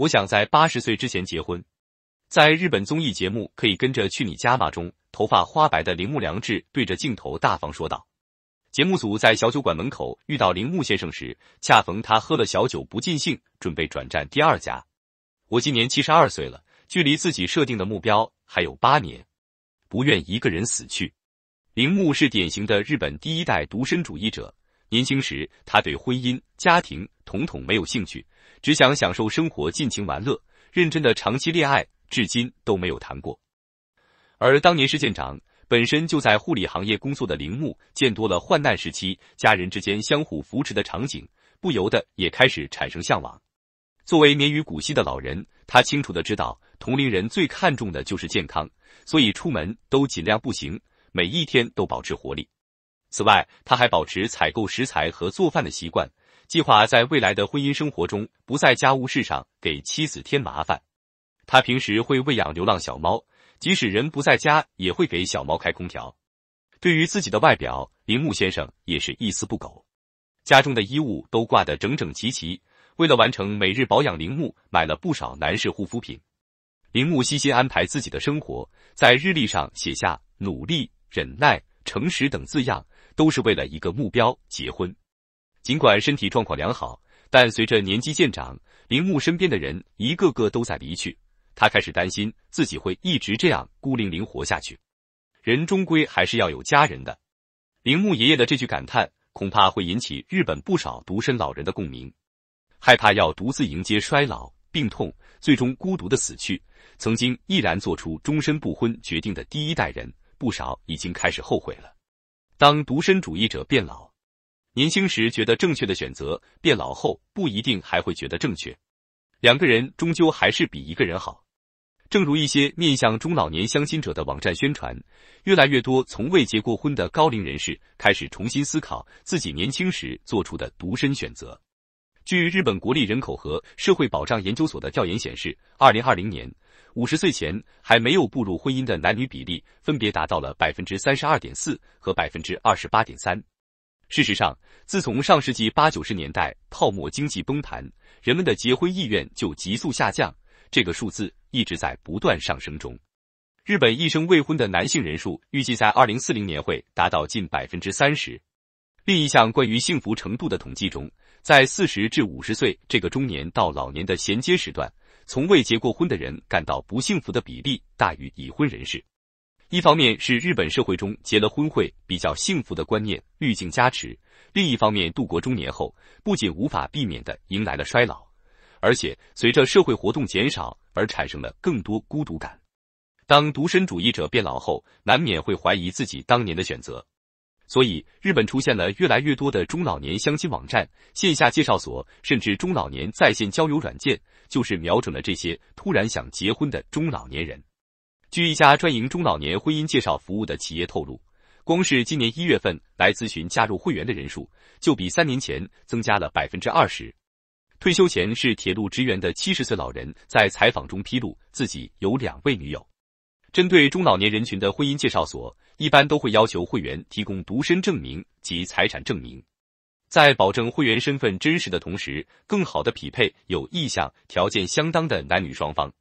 我想在八十岁之前结婚，在日本综艺节目《可以跟着去你家吗》中，头发花白的铃木良治对着镜头大方说道。节目组在小酒馆门口遇到铃木先生时，恰逢他喝了小酒不尽兴，准备转战第二家。我今年七十二岁了，距离自己设定的目标还有八年，不愿一个人死去。铃木是典型的日本第一代独身主义者，年轻时他对婚姻、家庭统统没有兴趣。只想享受生活、尽情玩乐，认真的长期恋爱至今都没有谈过。而当年是舰长本身就在护理行业工作的铃木，见多了患难时期家人之间相互扶持的场景，不由得也开始产生向往。作为年于古稀的老人，他清楚的知道同龄人最看重的就是健康，所以出门都尽量步行，每一天都保持活力。此外，他还保持采购食材和做饭的习惯。计划在未来的婚姻生活中，不在家务事上给妻子添麻烦。他平时会喂养流浪小猫，即使人不在家，也会给小猫开空调。对于自己的外表，铃木先生也是一丝不苟，家中的衣物都挂得整整齐齐。为了完成每日保养，铃木买了不少男士护肤品。铃木细心安排自己的生活，在日历上写下努力、忍耐、诚实等字样，都是为了一个目标——结婚。尽管身体状况良好，但随着年纪渐长，铃木身边的人一个个都在离去，他开始担心自己会一直这样孤零零活下去。人终归还是要有家人的。铃木爷爷的这句感叹，恐怕会引起日本不少独身老人的共鸣。害怕要独自迎接衰老、病痛，最终孤独的死去。曾经毅然做出终身不婚决定的第一代人，不少已经开始后悔了。当独身主义者变老。年轻时觉得正确的选择，变老后不一定还会觉得正确。两个人终究还是比一个人好。正如一些面向中老年相亲者的网站宣传，越来越多从未结过婚的高龄人士开始重新思考自己年轻时做出的独身选择。据日本国立人口和社会保障研究所的调研显示，二零二零年五十岁前还没有步入婚姻的男女比例分别达到了百分之三十二点四和百分之二十八点三。事实上，自从上世纪八九十年代泡沫经济崩盘，人们的结婚意愿就急速下降。这个数字一直在不断上升中。日本一生未婚的男性人数预计在二零四零年会达到近百分之三十。另一项关于幸福程度的统计中，在四十至五十岁这个中年到老年的衔接时段，从未结过婚的人感到不幸福的比例大于已婚人士。一方面是日本社会中结了婚会比较幸福的观念滤镜加持，另一方面，度过中年后不仅无法避免的迎来了衰老，而且随着社会活动减少而产生了更多孤独感。当独身主义者变老后，难免会怀疑自己当年的选择。所以，日本出现了越来越多的中老年相亲网站、线下介绍所，甚至中老年在线交友软件，就是瞄准了这些突然想结婚的中老年人。据一家专营中老年婚姻介绍服务的企业透露，光是今年一月份来咨询加入会员的人数，就比三年前增加了百分之二十。退休前是铁路职员的七十岁老人在采访中披露，自己有两位女友。针对中老年人群的婚姻介绍所，一般都会要求会员提供独身证明及财产证明，在保证会员身份真实的同时，更好的匹配有意向、条件相当的男女双方。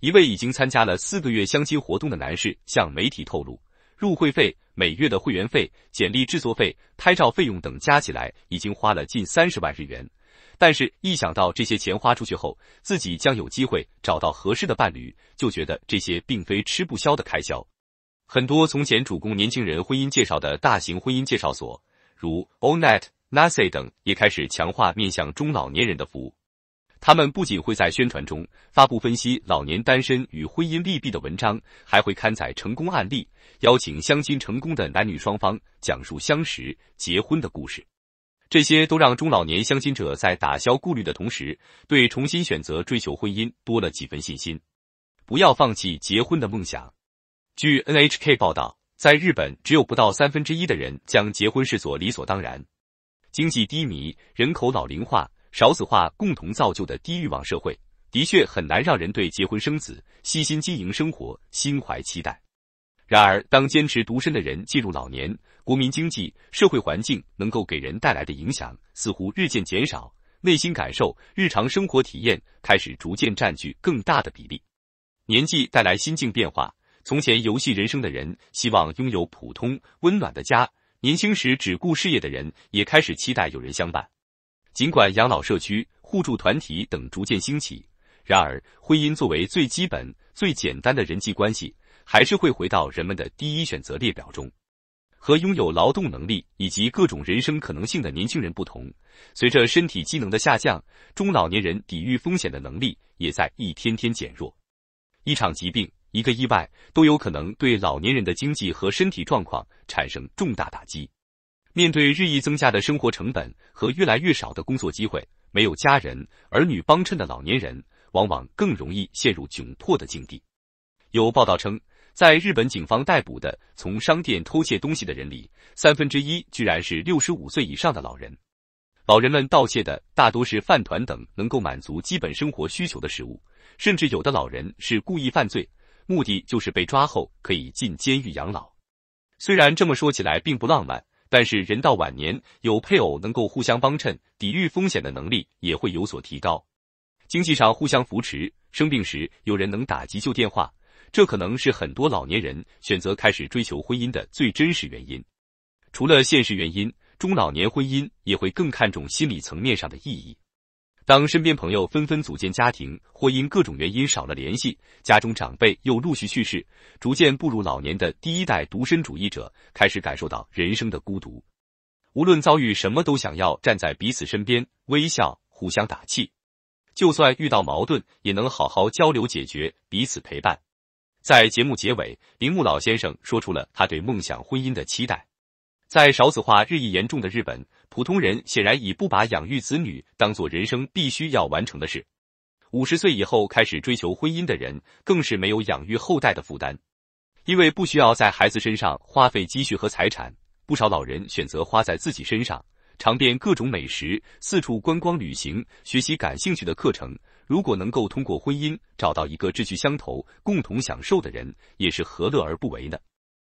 一位已经参加了四个月相亲活动的男士向媒体透露，入会费、每月的会员费、简历制作费、拍照费用等加起来已经花了近三十万日元。但是，一想到这些钱花出去后，自己将有机会找到合适的伴侣，就觉得这些并非吃不消的开销。很多从前主攻年轻人婚姻介绍的大型婚姻介绍所，如 Onet、Nase 等，也开始强化面向中老年人的服务。他们不仅会在宣传中发布分析老年单身与婚姻利弊的文章，还会刊载成功案例，邀请相亲成功的男女双方讲述相识、结婚的故事。这些都让中老年相亲者在打消顾虑的同时，对重新选择追求婚姻多了几分信心。不要放弃结婚的梦想。据 NHK 报道，在日本，只有不到三分之一的人将结婚视作理所当然。经济低迷，人口老龄化。少子化共同造就的低欲望社会，的确很难让人对结婚生子、悉心经营生活心怀期待。然而，当坚持独身的人进入老年，国民经济、社会环境能够给人带来的影响似乎日渐减少，内心感受、日常生活体验开始逐渐占据更大的比例。年纪带来心境变化，从前游戏人生的人希望拥有普通温暖的家，年轻时只顾事业的人也开始期待有人相伴。尽管养老社区、互助团体等逐渐兴起，然而婚姻作为最基本、最简单的人际关系，还是会回到人们的第一选择列表中。和拥有劳动能力以及各种人生可能性的年轻人不同，随着身体机能的下降，中老年人抵御风险的能力也在一天天减弱。一场疾病、一个意外，都有可能对老年人的经济和身体状况产生重大打击。面对日益增加的生活成本和越来越少的工作机会，没有家人儿女帮衬的老年人，往往更容易陷入窘迫的境地。有报道称，在日本警方逮捕的从商店偷窃东西的人里，三分之一居然是六十五岁以上的老人。老人们盗窃的大多是饭团等能够满足基本生活需求的食物，甚至有的老人是故意犯罪，目的就是被抓后可以进监狱养老。虽然这么说起来并不浪漫。但是人到晚年，有配偶能够互相帮衬，抵御风险的能力也会有所提高，经济上互相扶持，生病时有人能打急救电话，这可能是很多老年人选择开始追求婚姻的最真实原因。除了现实原因，中老年婚姻也会更看重心理层面上的意义。当身边朋友纷纷组建家庭，或因各种原因少了联系，家中长辈又陆续去世，逐渐步入老年的第一代独身主义者，开始感受到人生的孤独。无论遭遇什么都想要站在彼此身边，微笑互相打气，就算遇到矛盾也能好好交流解决，彼此陪伴。在节目结尾，铃木老先生说出了他对梦想婚姻的期待。在少子化日益严重的日本，普通人显然已不把养育子女当做人生必须要完成的事。五十岁以后开始追求婚姻的人，更是没有养育后代的负担，因为不需要在孩子身上花费积蓄和财产。不少老人选择花在自己身上，尝遍各种美食，四处观光旅行，学习感兴趣的课程。如果能够通过婚姻找到一个志趣相投、共同享受的人，也是何乐而不为呢？